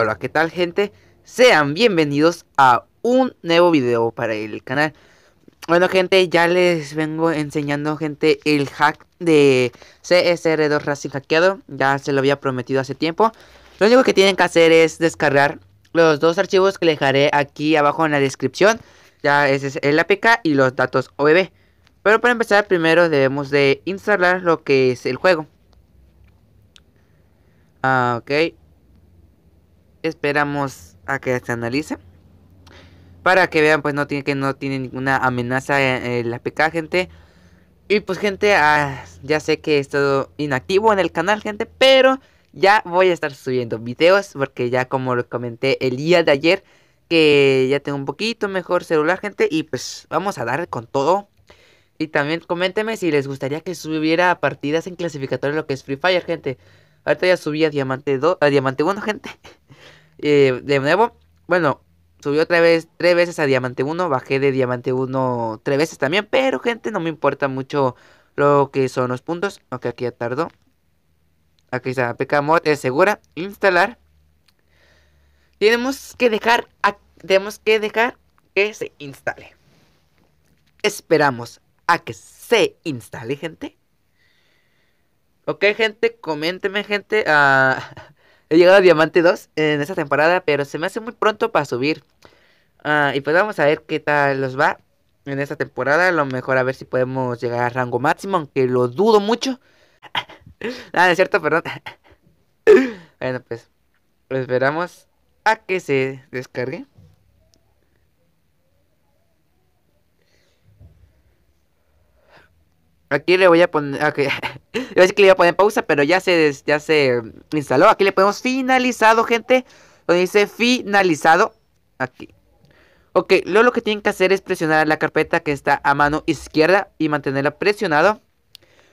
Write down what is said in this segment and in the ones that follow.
hola, ¿qué tal gente? Sean bienvenidos a un nuevo video para el canal. Bueno gente, ya les vengo enseñando gente el hack de CSR2 Racing hackeado. Ya se lo había prometido hace tiempo. Lo único que tienen que hacer es descargar los dos archivos que les dejaré aquí abajo en la descripción. Ya ese es el APK y los datos OBB. Pero para empezar primero debemos de instalar lo que es el juego. Ah, ok esperamos a que se analice. Para que vean, pues no tiene que no tiene ninguna amenaza en, eh, eh, la PK, gente. Y pues, gente, ah, ya sé que he estado inactivo en el canal, gente, pero ya voy a estar subiendo videos. Porque ya como lo comenté el día de ayer, que ya tengo un poquito mejor celular, gente. Y pues vamos a dar con todo. Y también coméntenme si les gustaría que subiera partidas en clasificatorio lo que es Free Fire, gente. Ahorita ya subí a Diamante 2, a Diamante 1, gente. Eh, de nuevo, bueno, subí otra vez, tres veces a Diamante 1, bajé de Diamante 1 tres veces también, pero gente, no me importa mucho lo que son los puntos. Aunque aquí ya tardó. Aquí está, Mod es segura, instalar. Tenemos que dejar, tenemos que dejar que se instale. Esperamos a que se instale, gente. Ok, gente, coménteme, gente. a... Ah, He llegado a Diamante 2 en esta temporada, pero se me hace muy pronto para subir. Ah, y pues vamos a ver qué tal los va en esta temporada. A lo mejor a ver si podemos llegar a rango máximo, aunque lo dudo mucho. Ah, Nada, es cierto, perdón. bueno, pues esperamos a que se descargue. Aquí le voy a poner. que le iba a poner pausa, pero ya se, ya se instaló. Aquí le ponemos finalizado, gente. Donde dice finalizado. Aquí. Ok, luego lo que tienen que hacer es presionar la carpeta que está a mano izquierda y mantenerla presionada.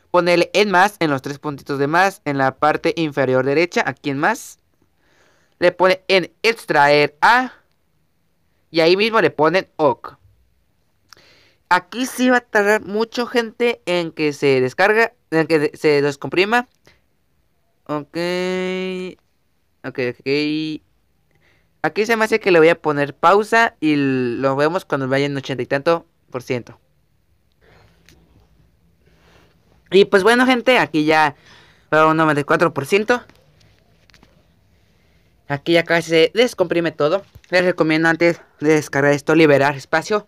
Ponerle en más, en los tres puntitos de más, en la parte inferior derecha, aquí en más. Le pone en extraer a. Y ahí mismo le ponen OK aquí sí va a tardar mucho gente en que se descarga, en que se descomprima. Ok. Ok, ok. Aquí se me hace que le voy a poner pausa y lo vemos cuando vaya en ochenta y tanto por ciento. Y pues bueno, gente, aquí ya va un 94%. Aquí ya casi se descomprime todo. Les recomiendo antes de descargar esto liberar espacio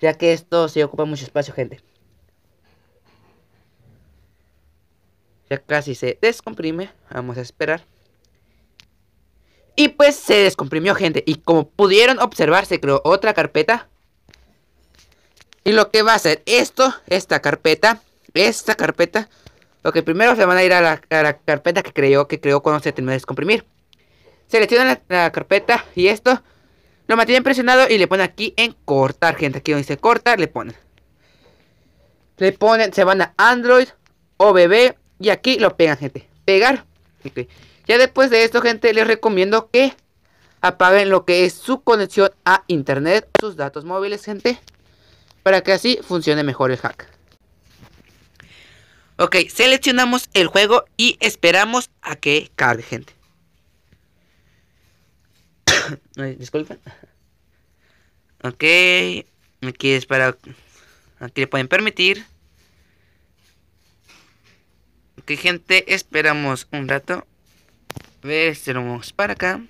ya que esto se ocupa mucho espacio, gente. Ya casi se descomprime, vamos a esperar. Y pues se descomprimió, gente, y como pudieron observar, se creó otra carpeta. Y lo que va a hacer esto, esta carpeta, esta carpeta, lo que primero se van a ir a la, carpeta que creó, que creó cuando se terminó de descomprimir. Seleccionan la carpeta y esto lo mantienen presionado y le ponen aquí en cortar, gente. Aquí donde dice cortar, le ponen. Le ponen, se van a Android, o OBB y aquí lo pegan, gente. Pegar. Ya después de esto, gente, les recomiendo que apaguen lo que es su conexión a internet, sus datos móviles, gente. Para que así funcione mejor el hack. Ok, seleccionamos el juego y esperamos a que cargue, gente. Disculpen. Ok. Aquí es para... Aquí le pueden permitir. Ok, gente. Esperamos un rato. Este, vamos para acá.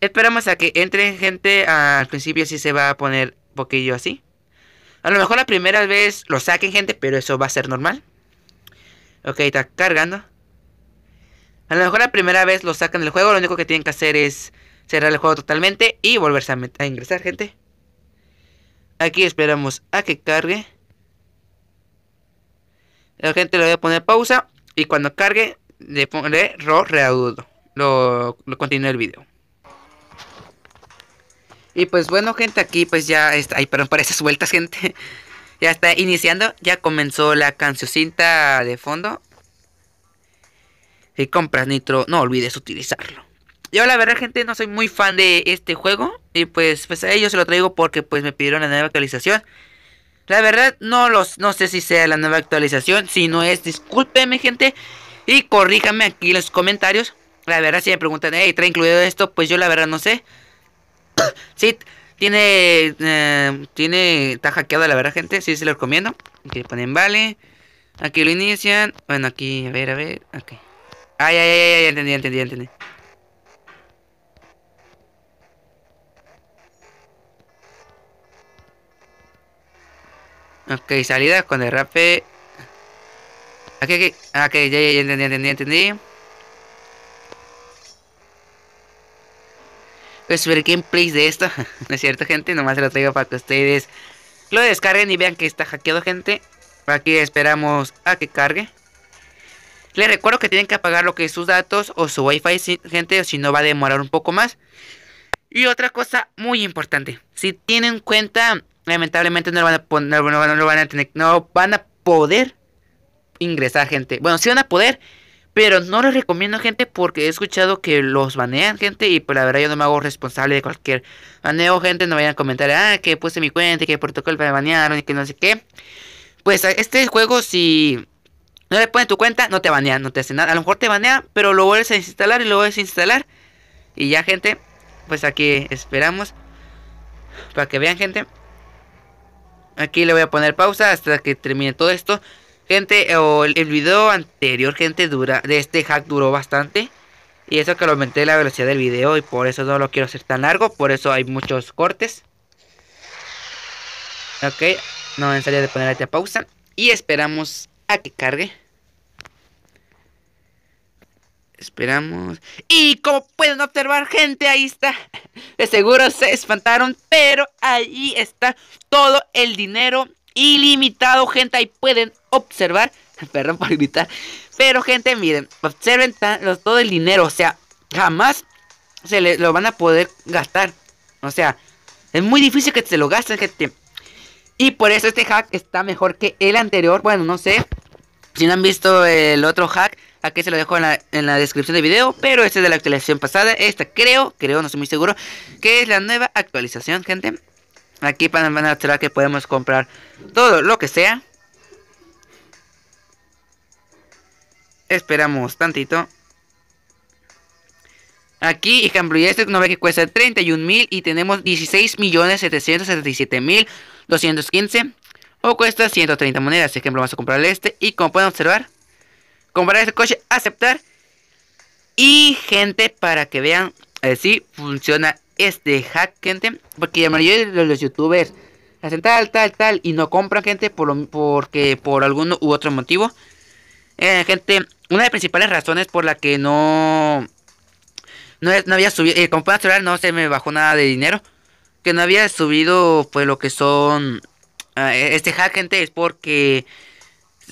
Esperamos a que entren gente. Al principio Si se va a poner un poquillo así. A lo mejor la primera vez lo saquen gente, pero eso va a ser normal. Ok, está cargando. A lo mejor la primera vez lo sacan del juego, lo único que tienen que hacer es cerrar el juego totalmente y volverse a, ingresar, gente. Aquí esperamos a que cargue. La gente le voy a poner pausa y cuando cargue le pondré ro Lo, lo el video. Y pues bueno, gente, aquí pues ya está. Ay, perdón por esas vueltas, gente. ya está iniciando. Ya comenzó la cinta de fondo. Y compras nitro, no olvides utilizarlo. Yo la verdad, gente, no soy muy fan de este juego. Y pues, pues a ellos se lo traigo porque pues me pidieron la nueva actualización. La verdad, no, los, no sé si sea la nueva actualización. Si no es, discúlpenme, gente. Y corríjame aquí en los comentarios. La verdad, si me preguntan, hey, ¿trae incluido esto? Pues yo la verdad no sé. sí, tiene. Eh, tiene. Está hackeado, la verdad, gente. Sí, se lo recomiendo. Aquí ponen vale. Aquí lo inician. Bueno, aquí, a ver, a ver. Aquí. Ay, ay, ay, ay, entendí, entendí, entendí. Ok, salida con derrape. Aquí, aquí. Ah, ok, ya, ya, ya entendí, entendí, entendí. a pues, subir gameplay de esto. no es cierto, gente. Nomás se lo traigo para que ustedes lo descarguen y vean que está hackeado, gente. Aquí esperamos a que cargue. Les recuerdo que tienen que apagar lo que es sus datos o su wifi, gente, o si no va a demorar un poco más. Y otra cosa muy importante, si tienen cuenta lamentablemente no van a poner, no, van a tener, no van a poder ingresar gente. Bueno, sí van a poder, pero no les recomiendo gente porque he escuchado que los banean gente y pues la verdad yo no me hago responsable de cualquier baneo gente, no vayan a comentar, ah, que puse mi cuenta, y que el protocolo me banearon y que no sé qué. Pues este juego si no le pones tu cuenta, no te banean, no te hacen nada. A lo mejor te banean, pero lo vuelves a instalar y lo vuelves a instalar. Y ya gente, pues aquí esperamos para que vean gente. Aquí le voy a poner pausa hasta que termine todo esto. Gente, o el, video anterior, gente, dura de este hack duró bastante. Y eso que lo aumenté la velocidad del video y por eso no lo quiero hacer tan largo. Por eso hay muchos cortes. Ok, no me necesario de poner a pausa. Y esperamos a que cargue. Esperamos. Y como pueden observar, gente, ahí está. De seguro se espantaron, pero ahí está todo el dinero ilimitado, gente. Ahí pueden observar. Perdón por gritar. Pero, gente, miren, observen todo el dinero. O sea, jamás se le lo van a poder gastar. O sea, es muy difícil que se lo gasten, gente. Y por eso este hack está mejor que el anterior. Bueno, no sé. Si no han visto el otro hack, Aquí se lo dejo en la, descripción del video. Pero este es de la actualización pasada. Esta creo, creo, no estoy muy seguro. Que es la nueva actualización, gente. Aquí van a mostrar que podemos comprar todo lo que sea. Esperamos tantito. Aquí, ejemplo, y este no ve que cuesta 31,000. y tenemos 16,777,215. O cuesta 130 monedas. Ejemplo, vamos a comprar este. Y como pueden observar, comprar ese coche, aceptar. Y gente, para que vean eh, si funciona este hack, gente. Porque la mayoría de los youtubers hacen tal, tal, tal. Y no compran gente por porque por alguno u otro motivo. Eh, gente, una de las principales razones por la que no... No, había subido... Eh, con no se me bajó nada de dinero. Que no había subido pues lo que son... Ah, e-, este hack, gente, es porque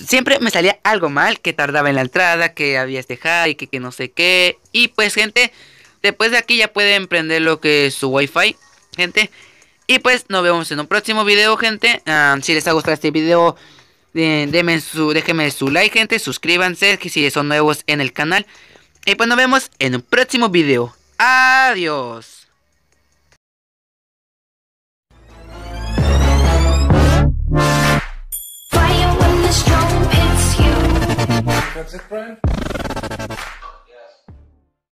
siempre me salía algo mal, que tardaba en la entrada, que había este high, que, que no sé qué. Y pues gente, después de aquí ya pueden prender lo que es su wifi, gente. Y pues nos vemos en un próximo video, gente. Ah, si les ha gustado este video, su, déjenme su like, gente. Suscríbanse si son nuevos en el canal. Y pues nos vemos en un próximo video. Adiós. That's it, Brian.